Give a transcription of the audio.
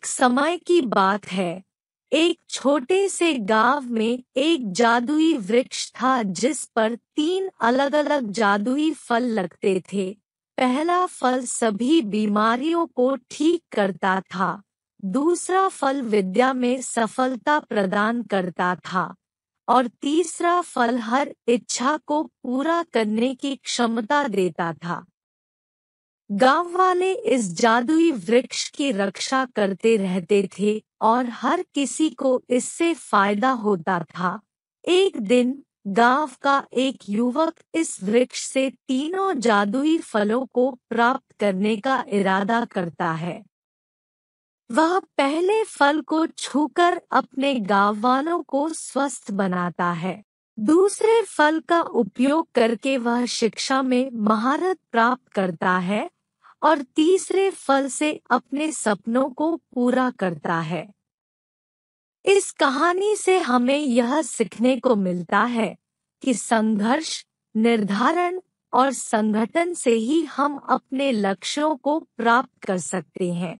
एक समय की बात है एक छोटे से गांव में एक जादुई वृक्ष था जिस पर तीन अलग अलग जादुई फल लगते थे पहला फल सभी बीमारियों को ठीक करता था दूसरा फल विद्या में सफलता प्रदान करता था और तीसरा फल हर इच्छा को पूरा करने की क्षमता देता था गांव वाले इस जादुई वृक्ष की रक्षा करते रहते थे और हर किसी को इससे फायदा होता था एक दिन गांव का एक युवक इस वृक्ष से तीनों जादुई फलों को प्राप्त करने का इरादा करता है वह पहले फल को छूकर अपने गांव वालों को स्वस्थ बनाता है दूसरे फल का उपयोग करके वह शिक्षा में महारत प्राप्त करता है और तीसरे फल से अपने सपनों को पूरा करता है इस कहानी से हमें यह सीखने को मिलता है कि संघर्ष निर्धारण और संगठन से ही हम अपने लक्ष्यों को प्राप्त कर सकते हैं